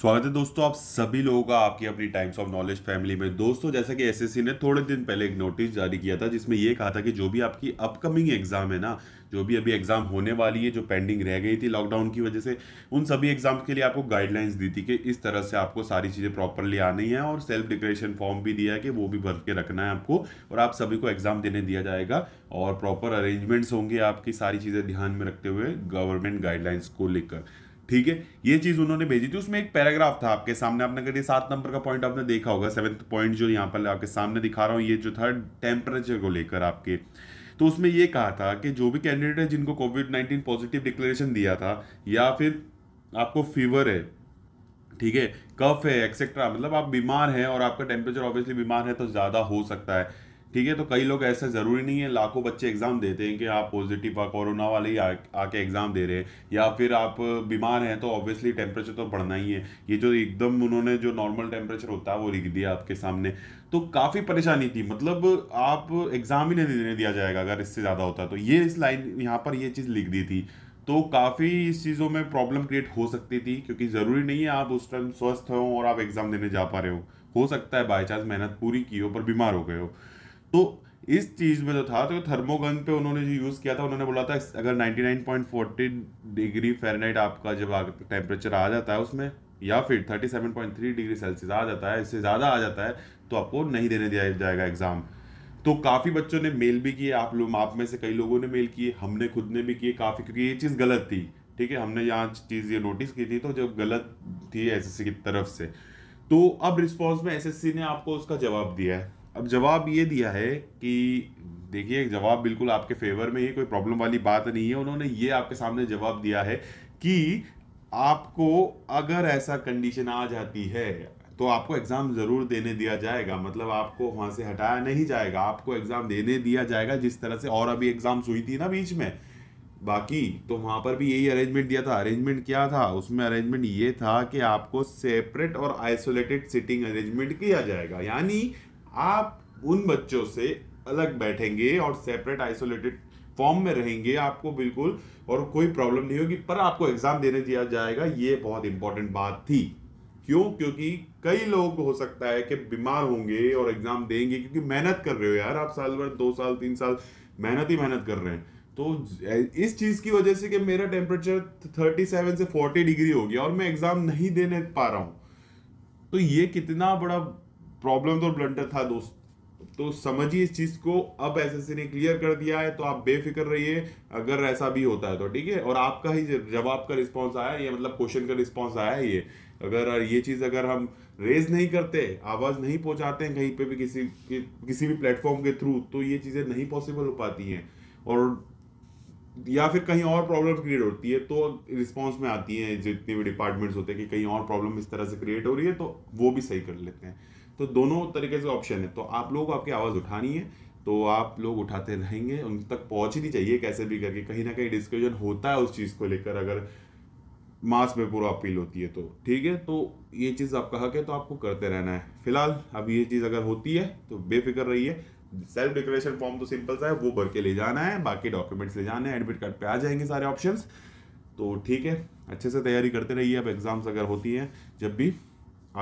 स्वागत है दोस्तों आप सभी लोगों का आपकी अपनी टाइम्स ऑफ नॉलेज फैमिली में दोस्तों जैसा कि एसएससी ने थोड़े दिन पहले एक नोटिस जारी किया था जिसमें यह कहा था कि जो भी आपकी अपकमिंग एग्जाम है ना जो भी अभी एग्जाम होने वाली है जो पेंडिंग रह गई थी लॉकडाउन की वजह से उन सभी एग्जाम के लिए आपको गाइडलाइंस दी थी कि इस तरह से आपको सारी चीज़ें प्रॉपरली आनी है और सेल्फ डिक्लेरेशन फॉर्म भी दिया है कि वो भी भर के रखना है आपको और आप सभी को एग्जाम देने दिया जाएगा और प्रॉपर अरेंजमेंट्स होंगे आपकी सारी चीज़ें ध्यान में रखते हुए गवर्नमेंट गाइडलाइंस को लेकर ठीक है ये चीज उन्होंने भेजी थी उसमें एक पैराग्राफ था आपके सामने आपने अगर ये सात नंबर का पॉइंट आपने देखा होगा सेवन्थ पॉइंट जो यहाँ पर आपके सामने दिखा रहा हूँ ये जो था टेम्परेचर को लेकर आपके तो उसमें ये कहा था कि जो भी कैंडिडेट है जिनको कोविड नाइन्टीन पॉजिटिव डिक्लेरेशन दिया था या फिर आपको फीवर है ठीक है कफ है एक्सेट्रा मतलब आप बीमार हैं और आपका टेम्परेचर ऑब्वियसली बीमार है तो ज़्यादा हो सकता है ठीक है तो कई लोग ऐसा ज़रूरी नहीं है लाखों बच्चे एग्ज़ाम देते हैं कि आप पॉजिटिव आ कोरोना वाले ही आके एग्ज़ाम दे रहे हैं या फिर आप बीमार हैं तो ऑब्वियसली टेम्परेचर तो बढ़ना ही है ये जो एकदम उन्होंने जो नॉर्मल टेम्परेचर होता है वो लिख दिया आपके सामने तो काफ़ी परेशानी थी मतलब आप एग्ज़ाम ही नहीं देने दिया जाएगा अगर इससे ज़्यादा होता तो ये इस लाइन यहाँ पर ये चीज़ लिख दी थी तो काफ़ी इस चीज़ों में प्रॉब्लम क्रिएट हो सकती थी क्योंकि ज़रूरी नहीं है आप उस टाइम स्वस्थ हो और आप एग्ज़ाम देने जा पा रहे हो हो सकता है बाई चांस मेहनत पूरी की हो पर बीमार हो गए हो तो इस चीज़ में जो था तो थर्मोगन पे उन्होंने जो यूज़ किया था उन्होंने बोला था अगर 99.40 डिग्री फ़ारेनहाइट आपका जब टेम्परेचर आ जाता है उसमें या फिर 37.3 डिग्री सेल्सियस आ जाता है इससे ज़्यादा आ जाता है तो आपको नहीं देने दिया जाएगा एग्ज़ाम तो काफ़ी बच्चों ने मेल भी किए आप लोग आप में से कई लोगों ने मेल किए हमने खुद ने भी किए काफ़ी क्योंकि ये चीज़ गलत थी ठीक है हमने यहाँ चीज़ ये नोटिस की थी तो जब गलत थी एसएससी की तरफ से तो अब रिस्पॉन्स में एसएससी ने आपको उसका जवाब दिया है अब जवाब ये दिया है कि देखिए जवाब बिल्कुल आपके फेवर में ही कोई प्रॉब्लम वाली बात नहीं है उन्होंने ये आपके सामने जवाब दिया है कि आपको अगर ऐसा कंडीशन आ जाती है तो आपको एग्ज़ाम ज़रूर देने दिया जाएगा मतलब आपको वहां से हटाया नहीं जाएगा आपको एग्ज़ाम देने दिया जाएगा जिस तरह से और अभी एग्ज़ाम्स हुई थी ना बीच में बाकी तो वहाँ पर भी यही अरेंजमेंट दिया था अरेंजमेंट क्या था उसमें अरेंजमेंट ये था कि आपको सेपरेट और आइसोलेटेड सिटिंग अरेंजमेंट किया जाएगा यानी आप उन बच्चों से अलग बैठेंगे और सेपरेट आइसोलेटेड फॉर्म में रहेंगे आपको बिल्कुल और कोई प्रॉब्लम नहीं होगी पर आपको एग्जाम देने दिया जाएगा ये बहुत इंपॉर्टेंट बात थी क्यों क्योंकि कई लोग हो सकता है कि बीमार होंगे और एग्जाम देंगे क्योंकि मेहनत कर रहे हो यार आप साल भर दो साल तीन साल मेहनत ही मेहनत कर रहे हैं तो इस चीज की वजह से कि मेरा टेम्परेचर 37 से 40 डिग्री हो गया और मैं एग्जाम नहीं देने पा रहा हूं तो ये कितना बड़ा प्रॉब्लम तो ब्लंटर था दोस्त तो समझिए इस चीज को अब एस ने क्लियर कर दिया है तो आप बेफिक्र रहिए अगर ऐसा भी होता है तो ठीक है और आपका ही जवाब का रिस्पॉन्स आया है ये मतलब क्वेश्चन का रिस्पॉन्स आया है ये अगर ये चीज अगर हम रेज नहीं करते आवाज नहीं पहुंचाते हैं कहीं पे भी किसी कि, किसी भी प्लेटफॉर्म के थ्रू तो ये चीजें नहीं पॉसिबल हो पाती हैं और या फिर कहीं और प्रॉब्लम क्रिएट होती है तो रिस्पॉन्स में आती है जितने भी डिपार्टमेंट्स होते हैं कि कहीं और प्रॉब्लम इस तरह से क्रिएट हो रही है तो वो भी सही कर लेते हैं तो दोनों तरीके से ऑप्शन है तो आप लोगों को आपकी आवाज़ उठानी है तो आप लोग उठाते रहेंगे उन तक नहीं चाहिए कैसे भी करके कहीं ना कहीं डिस्कशन होता है उस चीज़ को लेकर अगर मास में पूरा अपील होती है तो ठीक है तो ये चीज़ आपका हक है तो आपको करते रहना है फिलहाल अब ये चीज़ अगर होती है तो बेफिक्र रहिए सेल्फ डिक्लेरेशन फॉर्म तो सिंपल सा है वो भर के ले जाना है बाकी डॉक्यूमेंट्स ले जाने हैं एडमिट कार्ड पे आ जाएंगे सारे ऑप्शन तो ठीक है अच्छे से तैयारी करते रहिए अब एग्ज़ाम्स अगर होती हैं जब भी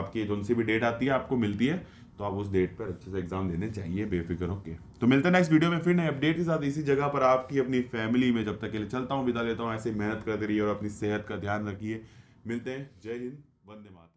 आपकी जो सी भी डेट आती है आपको मिलती है तो आप उस डेट पर अच्छे से एग्ज़ाम देने चाहिए बेफिक्र होके तो मिलते हैं नेक्स्ट वीडियो में फिर नए अपडेट के साथ इसी जगह पर आपकी अपनी फैमिली में जब तक के लिए चलता हूँ बिता लेता हूँ ऐसे मेहनत करते रहिए और अपनी सेहत का ध्यान रखिए मिलते हैं जय हिंद वंदे मातरम